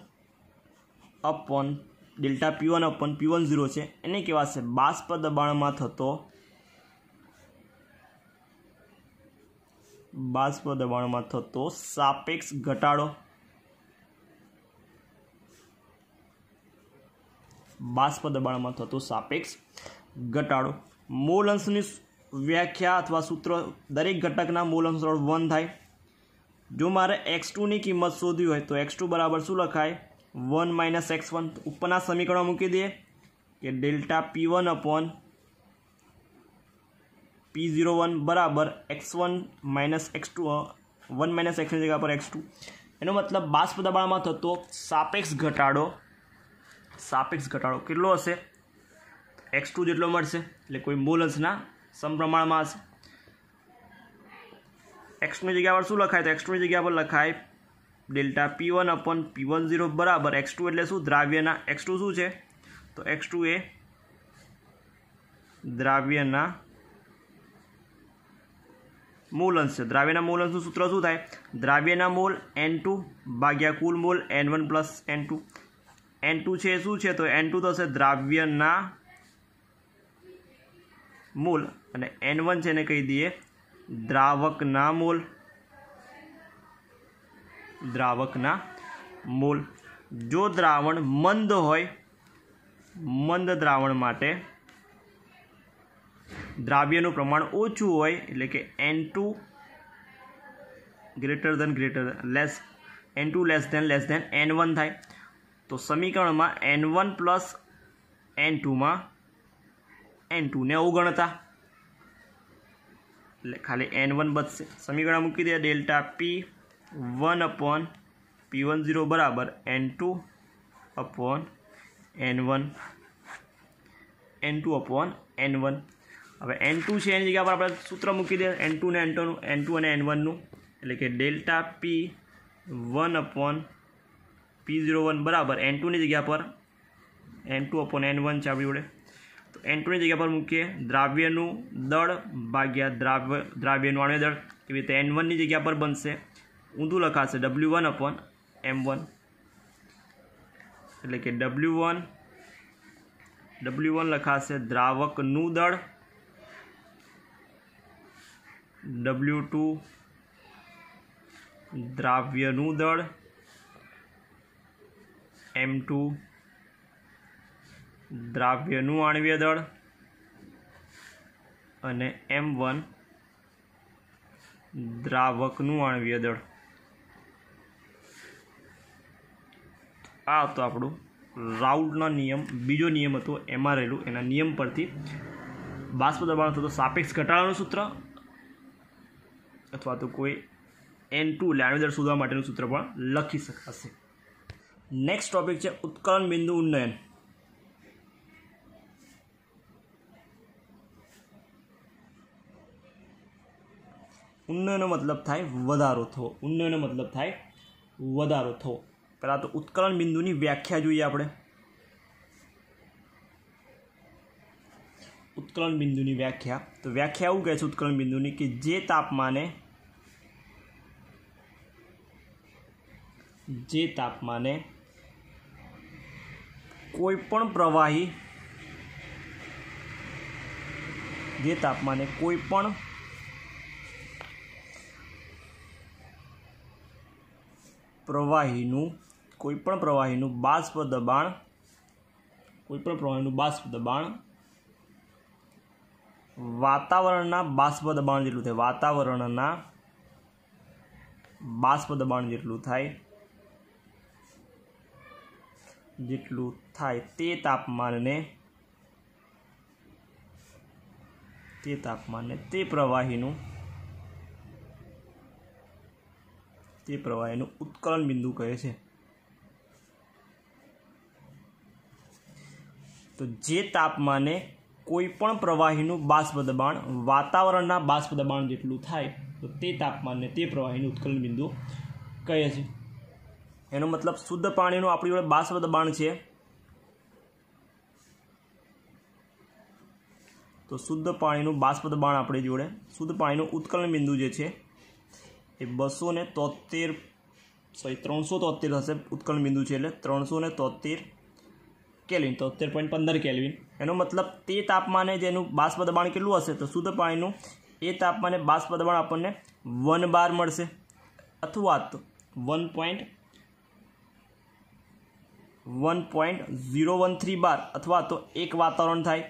upon delta P one upon P one zero છે એને કહેવાશે બાષ્પ દબાણમાં થતો બાષ્પ દબાણમાં થતો સાપેક્ષ ઘટાડો બાષ્પ દબાણમાં થતો સાપેક્ષ ઘટાડો મૂળ અંશની વ્યાખ્યા અથવા સૂત્ર દરેક ઘટકના મૂળ અંશ વન થાય જો મારે એક્સ ટુની કિંમત શોધવી હોય તો એક્સ ટુ બરાબર શું લખાય વન માઇનસ એક્સ વન ઉપરના સમીકરણ મૂકી દઈએ કે delta P one upon P zero one બરાબર X one minus X two one minus એક્સની જગ્યા પર એક્સ ટુ એનો મતલબ બાષ્પ દબાણમાં થતો સાપેક્ષ ઘટાડો સાપેક્ષ ઘટાડો કેટલો હશે એક્સ ટુ જેટલો મળશે એટલે કોઈ મૂળ અંશના સમપ્રમાણમાં હશે એક્સની જગ્યા પર શું લખાય તો એક્સની જગ્યા પર લખાય delta P one upon P one zero બરાબર એક્સ ટુ એટલે શું દ્રાવ્યના એક્સ ટુ શું છે તો એક્સ ટુ એ દ્રાવ્યના મૂલ અંશ છે દ્રાવ્યના મૂલ અંશનું સૂત્ર શું થાય દ્રાવ્યના મૂલ એન ટુ ભાગ્યા કુલ મૂલ N one plus N two N two છે એ શું છે તો એન ટુ થશે દ્રાવ્યના મૂલ અને એન વન છે એને કહી દઈએ દ્રાવકના મૂલ દ્રાવકના મૂલ જો દ્રાવણ મંદ હોય મંદ દ્રાવણ માટે દ્રાવ્યનું પ્રમાણ ઓછું હોય એટલે કે N two greater than greater less N two less than less than N one થાય તો સમીકરણમાં એન વન પ્લસ એન ટુમાં એન ટુને અવગણતા એટલે ખાલી એન વન બચશે સમીકરણ મૂકી દે delta P one upon P one zero બરાબર N two upon N one N two upon N one હવે એન ટુ છે એની જગ્યા પર આપણે સૂત્ર મૂકી દે એન ટુ ને એન ટુ એન ટુ અને એન વનનું એટલે કે delta P one upon P zero one બરાબર એન ટુની જગ્યા પર N two upon N one છે આપણી જોડે તો એન ટુની જગ્યા પર મૂકીએ દ્રાવ્યનું દળ ભાગ્યા દ્રાવ્ય દ્રાવ્યનું આણ્વીય દળ કેવી રીતે એન વનની જગ્યા પર બનશે ઊંધું લખાશે W one upon M one એટલે કે ડબલ્યુ વન ડબલ્યુ વન લખાશે દ્રાવકનું દળ ડબલ્યુ ટુ દ્રાવ્યનું દળ એમ ટુ દ્રાવ્યનું આણવીય દળ અને એમ વન દ્રાવકનું આણવીય દળ આ હતો આપણો રાઉટનો નિયમ બીજો નિયમ હતો એમાં રહેલું એના નિયમ પરથી બાષ્પ દબાણ થતો સાપેક્ષ ઘટાડાનું સૂત્ર અથવા તો કોઈ એન ટુ એટલે દળ શોધવા માટેનું સૂત્ર પણ લખી શકાશે નેક્સ્ટ ટોપિક છે ઉત્કલન બિંદુ ઉન્નયન ઉન્નયનનો મતલબ થાય વધારો થવો ઉન્નયનનો મતલબ થાય વધારો થવો પહેલાં તો ઉત્કલન બિંદુની વ્યાખ્યા જોઈએ આપણે ઉત્કલન બિંદુની વ્યાખ્યા તો વ્યાખ્યા એવું કહે છે ઉત્કલન બિંદુની કે જે તાપમાને જે તાપમાને કોઈ પણ પ્રવાહી જે તાપમાને કોઈપણ પ્રવાહીનું કોઈ પણ પ્રવાહીનું બાષ્પ દબાણ કોઈ પણ પ્રવાહીનું બાષ્પ દબાણ વાતાવરણના બાષ્પ દબાણ જેટલું થાય વાતાવરણના બાષ્પ દબાણ જેટલું થાય જેટલું થાય તે તાપમાનને તે તાપમાનને તે પ્રવાહીનું તે પ્રવાહીનું ઉત્કલન બિંદુ કહે છે તો જે તાપમાને કોઈ પણ પ્રવાહીનું બાષ્પ દબાણ વાતાવરણના બાષ્પ દબાણ જેટલું થાય તો તે તાપમાનને તે પ્રવાહીનું ઉત્કલન બિંદુ કહે છે એનો મતલબ શુદ્ધ પાણીનું આપણી જોડે બાષ્પ દબાણ છે તો શુદ્ધ પાણીનું બાષ્પ દબાણ આપણે જોડે શુદ્ધ પાણીનું ઉત્કલન બિંદુ જે છે એ બસો ને તોતેર સોરી ત્રણસો તોતેર થશે ઉત્કલન બિંદુ છે એટલે ત્રણસો ને તોતેર કેલ્વિન તોતેર પોઈન્ટ પંદર કેલ્વિન એનો મતલબ તે તાપમાને જેનું બાષ્પ દબાણ કેટલું હશે તો શુદ્ધ પાણીનું એ તાપમાને બાષ્પ દબાણ આપણને વન બાર મળશે અથવા તો one point one point zero one three bar અથવા તો એક વાતાવરણ થાય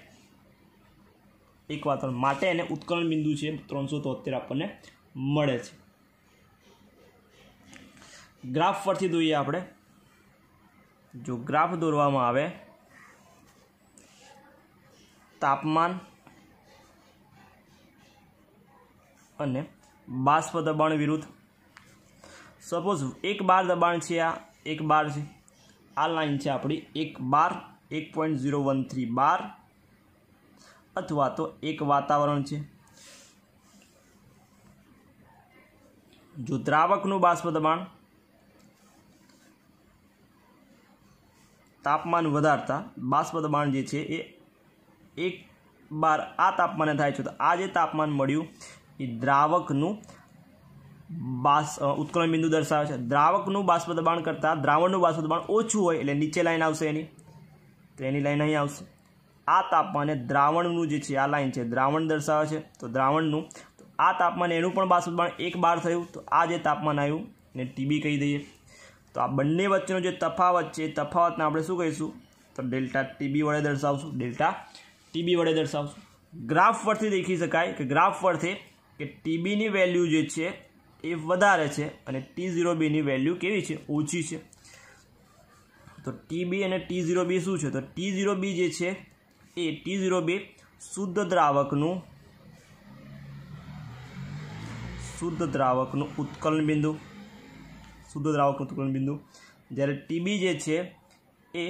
એક ત્રણ માટે એને ઉત્કલન બિંદુ છે ત્રણસો તોતેર આપણને મળે છે ગ્રાફ પરથી દોરીએ આપણે જો ગ્રાફ દોરવામાં આવે તાપમાન અને બાષ્પ દબાણ વિરુદ્ધ સપોઝ એક બાર દબાણ છે આ એક બાર છે આ લાઈન છે આપણી એક બાર એક point zero one three bar અથવા તો એક વાતાવરણ છે જો દ્રાવકનું બાષ્પ દબાણ તાપમાન વધારતા બાષ્પ દબાણ જે છે એ એક બાર આ તાપમાને થાય છે તો આ જે તાપમાન મળ્યું એ દ્રાવકનું બાસ ઉત્કલન બિંદુ દર્શાવે છે દ્રાવકનું બાષ્પ દબાણ કરતાં દ્રાવણનું બાષ્પ દબાણ ઓછું હોય એટલે નીચે લાઈન આવશે એની તો એની લાઈન અહીં આવશે આ તાપમાને દ્રાવણનું જે છે આ લાઇન છે દ્રાવણ દર્શાવે છે તો દ્રાવણનું તો આ તાપમાન એનું પણ બાષ્પીભવન એક બાર થયું તો આ જે તાપમાન આવ્યું એને ટીબી કહી દઈએ તો આ બંને વચ્ચેનો જે તફાવત છે એ તફાવતને આપણે શું કહીશું તો ડેલ્ટા ટીબી વડે દર્શાવશું ડેલ્ટા ટીબી વડે દર્શાવશું ગ્રાફ પરથી દેખી શકાય કે ગ્રાફ પરથી કે ટીબીની વેલ્યુ જે છે એ વધારે છે અને ટી ઝીરો બીની વેલ્યુ કેવી છે ઓછી છે તો ટીબી અને ટી ઝીરો બી શું છે તો ટી ઝીરો બી જે છે એ ટી ઝીરો બે શુદ્ધ દ્રાવકનું શુદ્ધ દ્રાવકનું ઉત્કલન બિંદુ શુદ્ધ દ્રાવકનું ઉત્કલન બિંદુ જ્યારે ટીબી જે છે એ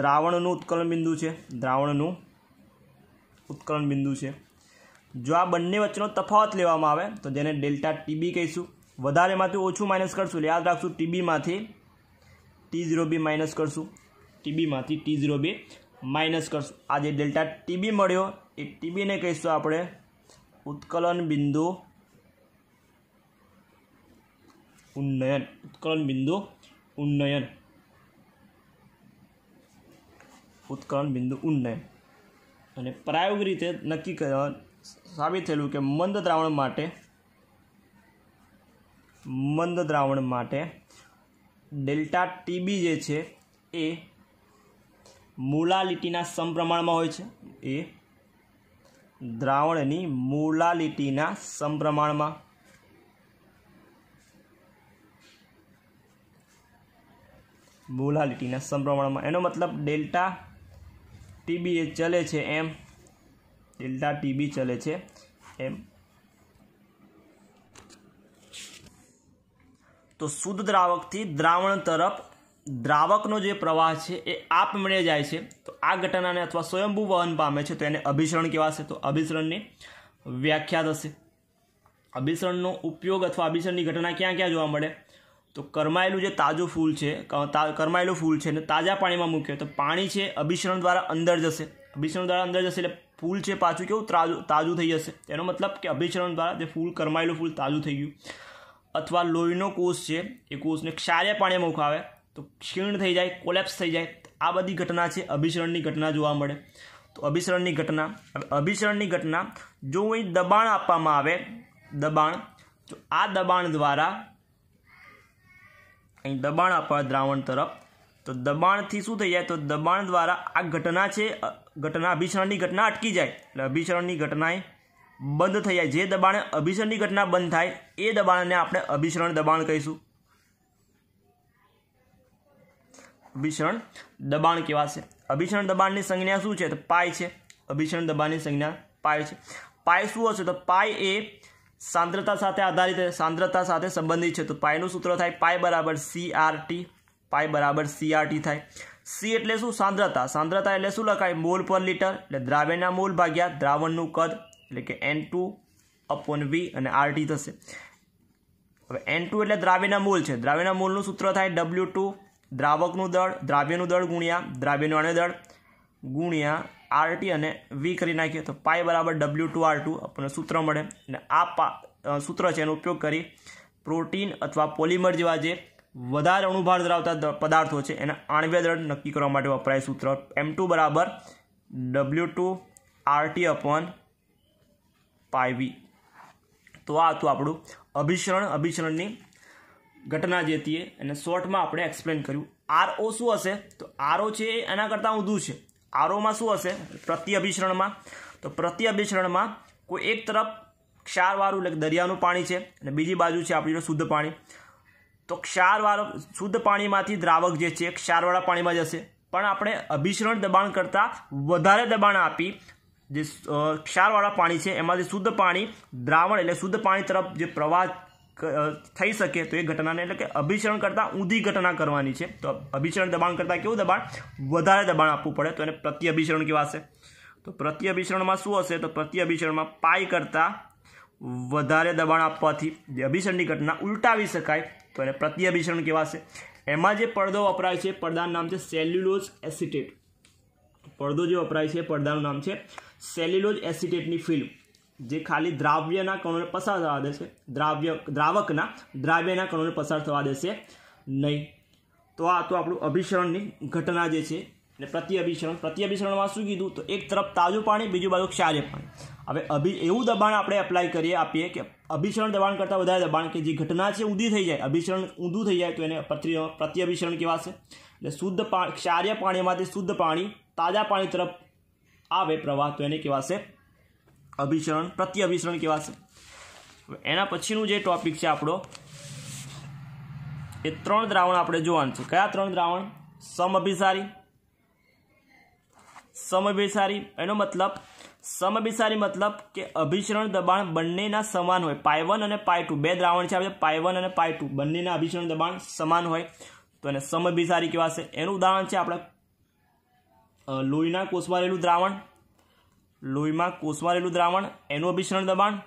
દ્રાવણનું ઉત્કલન બિંદુ છે દ્રાવણનું ઉત્કલન બિંદુ છે જો આ બંને વચ્ચેનો તફાવત લેવામાં આવે તો જેને ડેલ્ટા ટીબી કહીશું વધારેમાંથી ઓછું માઇનસ કરશું યાદ રાખશું ટીબીમાંથી ટી ઝીરો બી માઇનસ કરશું ટીબીમાંથી ટી ઝીરો બી માઇનસ કરશું આ જે ડેલ્ટા ટીબી મળ્યો એ ટીબીને કહીશું આપણે ઉત્કલન બિંદુ ઉન્નયન ઉત્કલન બિંદુ ઉન્નયન ઉત્કલન બિંદુ ઉન્નયન અને પ્રાયોગિક રીતે નક્કી સાબિત થયેલું કે મંદ દ્રાવણ માટે મંદ દ્રાવણ માટે ડેલ્ટા ટીબી જે છે એ મૂલાલિટીના સમપ્રમાણમાં હોય છે એ દ્રાવણની મૂલાલિટીના સમપ્રમાણમાં મૂલાલિટીના સમપ્રમાણમાં એનો મતલબ ડેલ્ટા ટીબી એ ચલે છે એમ ડેલ્ટા ટીબી ચલે છે એમ તો શુદ્ધ દ્રાવકથી દ્રાવણ તરફ દ્રાવકનો જે પ્રવાહ છે એ આપમેળે જાય છે તો આ ઘટનાને અથવા સ્વયંભૂ વહન પામે છે તો એને અભિસરણ કહેવાશે તો અભિસરણની વ્યાખ્યા થશે અભિસરણનો ઉપયોગ અથવા અભિસરણની ઘટના ક્યાં ક્યાં જોવા મળે તો કરમાયેલું જે તાજું ફૂલ છે કરમાયેલું ફૂલ છે ને તાજા પાણીમાં મૂક્યો તો પાણી છે અભિસરણ દ્વારા અંદર જશે અભિસરણ દ્વારા અંદર જશે એટલે ફૂલ છે પાછું કેવું તાજું તાજું થઈ જશે એનો મતલબ કે અભિસરણ દ્વારા જે ફૂલ કરમાયેલું ફૂલ તાજું થઈ ગયું અથવા લોહીનો કોષ છે એ કોષને ક્ષાર્ય પાણીમાં મુખાવે તો ક્ષીણ થઈ જાય કોલેપ્સ થઈ જાય આ બધી ઘટના છે અભિસરણની ઘટના જોવા મળે તો અભિસરણની ઘટના અભિસરણની ઘટના જો અહીં દબાણ આપવામાં આવે દબાણ તો આ દબાણ દ્વારા અહીં દબાણ આપવા દ્રાવણ તરફ તો દબાણથી શું થઈ જાય તો દબાણ દ્વારા આ ઘટના છે ઘટના અભિસરણની ઘટના અટકી જાય એટલે અભિસરણની ઘટના બંધ થઈ જાય જે દબાણે અભિસરણની ઘટના બંધ થાય એ દબાણને આપણે અભિસરણ દબાણ કહીશું અભિસરણ દબાણ કહેવાશે અભિસરણ દબાણની સંજ્ઞા શું છે તો પાય છે અભિસરણ દબાણની સંજ્ઞા પાય છે પાય શું હશે તો પાય એ સાંદ્રતા સાથે આધારિત સાંદ્રતા સાથે સંબંધિત છે તો પાયનું સૂત્ર થાય પાય બરાબર સીઆરટી પાય બરાબર સીઆરટી થાય સી એટલે શું સાંદ્રતા સાંદ્રતા એટલે શું લખાય મોલ પર લીટર એટલે દ્રાવ્યના મોલ ભાગ્યા દ્રાવણનું કદ એટલે કે એન ટુ અપોન વી અને આરટી થશે હવે એન ટુ એટલે દ્રાવ્યના મોલ છે દ્રાવ્યના મોલનું સૂત્ર થાય ડબલ્યુ ટુ દ્રાવકનું દળ દ્રાવ્યનું દળ ગુણ્યા દ્રાવ્યનું અણ્ય દળ ગુણ્યા ટી અને વી કરી નાખીએ તો પાય બરાબર ડબલ્યુ ટુ આર ટુ આપણને સૂત્ર મળે અને આ પા સૂત્ર છે એનો ઉપયોગ કરી પ્રોટીન અથવા પોલિમર જેવા જે વધારે અણુભાર ધરાવતા પદાર્થો છે એના આણવ્ય દળ નક્કી કરવા માટે વપરાય સૂત્ર એમ ટુ બરાબર ડબલ્યુ ટુ આરટી અપોન પાયવી તો આ હતું આપણું અભિસરણ અભિસરણની ઘટના જે હતી એને શોર્ટમાં આપણે એક્સપ્લેન કર્યું આરઓ શું હશે તો આરઓ છે એના કરતાં ઊંધું છે આરઓમાં શું હશે પ્રત્યભિશ્રણમાં તો પ્રત્યભિશ્રણમાં કોઈ એક તરફ ક્ષારવાળું એટલે દરિયાનું પાણી છે અને બીજી બાજુ છે આપણી શુદ્ધ પાણી તો ક્ષારવાળો શુદ્ધ પાણીમાંથી દ્રાવક જે છે ક્ષારવાળા પાણીમાં જશે પણ આપણે અભિશ્રણ દબાણ કરતાં વધારે દબાણ આપી જે ક્ષારવાળા પાણી છે એમાંથી શુદ્ધ પાણી દ્રાવણ એટલે શુદ્ધ પાણી તરફ જે પ્રવાહ થઈ શકે તો એ ઘટનાને એટલે કે અભિસરણ કરતાં ઊંધી ઘટના કરવાની છે તો અભિસરણ દબાણ કરતાં કેવું દબાણ વધારે દબાણ આપવું પડે તો એને પ્રત્યભિસરણ હશે તો પ્રત્યભિસરણમાં શું હશે તો પ્રત્યભિસરણમાં પાય કરતાં વધારે દબાણ આપવાથી જે અભિસરણની ઘટના ઉલટાવી શકાય તો એને કેવા કહેવાશે એમાં જે પડદો વપરાય છે પડદાનું નામ છે સેલ્યુલોઝ એસિટેટ પડદો જે વપરાય છે પડદાનું નામ છે સેલ્યુલોઝ એસિટેટની ફિલ્મ જે ખાલી દ્રાવ્યના કણોને પસાર થવા દેશે દ્રાવ્ય દ્રાવકના દ્રાવ્યના કણોને પસાર થવા દેશે નહીં તો આ તો આપણું અભિસરણની ઘટના જે છે અને પ્રત્યભિસરણ પ્રત્યભિસરણમાં શું કીધું તો એક તરફ તાજું પાણી બીજું બાજુ ક્ષાર્ય પાણી હવે અભિ એવું દબાણ આપણે એપ્લાય કરીએ આપીએ કે અભિસરણ દબાણ કરતાં વધારે દબાણ કે જે ઘટના છે ઊંધી થઈ જાય અભિસરણ ઊંધું થઈ જાય તો એને પ્રત્યભિસરણ કહેવાશે એટલે શુદ્ધ પા ક્ષાર્ય પાણીમાંથી શુદ્ધ પાણી તાજા પાણી તરફ આવે પ્રવાહ તો એને કહેવાશે અભિસરણ પ્રત્યભિસરણ કહેવાશે એના પછીનું જે ટોપિક છે આપણો એ ત્રણ દ્રાવણ આપણે જોવાનું છે કયા ત્રણ દ્રાવણ સમઅભિસારી સમઅભિસારી એનો મતલબ સમઅભિસારી મતલબ કે અભિસરણ દબાણ બંનેના સમાન હોય પાય વન અને પાય ટુ બે દ્રાવણ છે આપણે પાય વન અને પાય ટુ બંનેના અભિસરણ દબાણ સમાન હોય તો એને સમઅભિસારી કહેવાશે એનું ઉદાહરણ છે આપણે લોહીના કોષમાં રહેલું દ્રાવણ લોહીમાં કોષમાં રહેલું દ્રાવણ એનું અભિસરણ દબાણ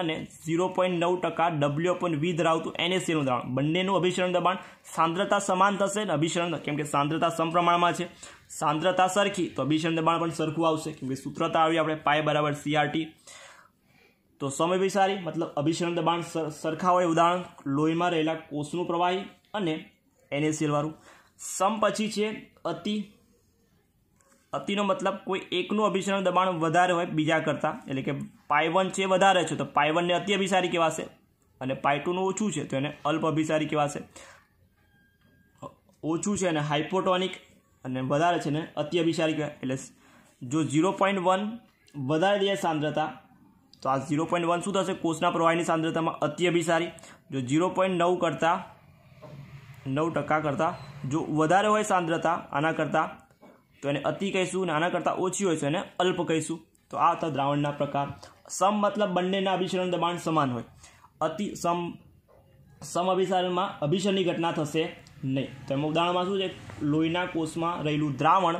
અને ઝીરો પોઈન્ટ નવ ટકા ડબલ્યુ પોઈન્ટ વી ધરાવતું એનએસીએલનું દ્રાવણ બંનેનું અભિસરણ દબાણ સાંદ્રતા સમાન થશે ને અભિસરણ કેમ કે સાંદ્રતા સમપ્રમાણમાં છે સાંદ્રતા સરખી તો અભિસરણ દબાણ પણ સરખું આવશે કેમ કે સૂત્રતા આવી આપણે પાય બરાબર સીઆરટી તો સમયભિસારી મતલબ અભિસરણ દબાણ સરખા હોય ઉદાહરણ લોહીમાં રહેલા કોષનું પ્રવાહી અને એનએસીએલ વાળું સમ પછી છે અતિ અતિનો મતલબ કોઈ એકનું અભિસરણ દબાણ વધારે હોય બીજા કરતાં એટલે કે પાય વન છે વધારે છે તો પાય વનને અતિ અભિસારી કહેવાશે અને પાય ટુનું ઓછું છે તો એને અલ્પ અભિસારી કહેવાશે ઓછું છે અને હાઇપોટોનિક અને વધારે છે ને અતિ અભિસારી કહેવાય એટલે જો ઝીરો પોઈન્ટ વન વધારે દે સાંદ્રતા તો આ ઝીરો પોઈન્ટ વન શું થશે કોષના પ્રવાહીની સાંદ્રતામાં અતિ અભિસારી જો ઝીરો પોઈન્ટ નવ કરતાં નવ ટકા કરતાં જો વધારે હોય સાંદ્રતા આના કરતાં તો એને અતિ કહીશું નાના કરતાં ઓછી હોય છે એને અલ્પ કહીશું તો આ હતા દ્રાવણના પ્રકાર સમ મતલબ બંનેના અભિસરણ દબાણ સમાન હોય અતિ સમ સમ અભિસારણમાં અભિસરની ઘટના થશે નહીં તો એમાં ઉદાહરણમાં શું છે લોહીના કોષમાં રહેલું દ્રાવણ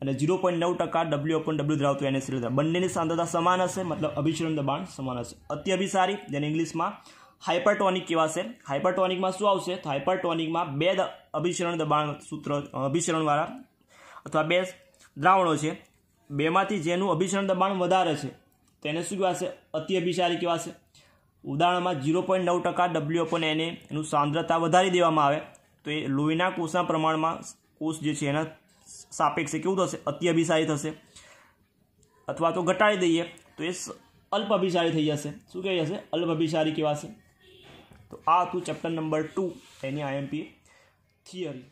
અને ઝીરો પોઈન્ટ નવ ટકા ડબલ્યુ ઓપન ડબલ્યુ ધરાવતું એનએસએલ બંનેની સાંદ્રતા સમાન હશે મતલબ અભિસરણ દબાણ સમાન હશે અતિ અભિસારી જેને ઇંગ્લિશમાં હાઇપરટોનિક કહેવાશે હાઇપરટોનિકમાં શું આવશે તો હાઇપરટોનિકમાં બે અભિસરણ દબાણ સૂત્ર અભિસરણવાળા અથવા બે દ્રાવણો છે બેમાંથી જેનું અભિસરણ દબાણ વધારે છે તેને શું કહેવાશે અતિ અભિસારી કહેવાશે ઉદાહરણમાં ઝીરો પોઈન્ટ નવ ટકા ડબલ્યુ પણ એને એનું સાંદ્રતા વધારી દેવામાં આવે તો એ લોહીના કોષના પ્રમાણમાં કોષ જે છે એના સાપેક્ષે કેવું થશે અતિ અભિસારી થશે અથવા તો ઘટાડી દઈએ તો એ અલ્પ અભિસારી થઈ જશે શું કહી જશે અલ્પ અભિસારી કહેવાશે તો આ હતું ચેપ્ટર નંબર ટુ એની આઈએમપી થિયરી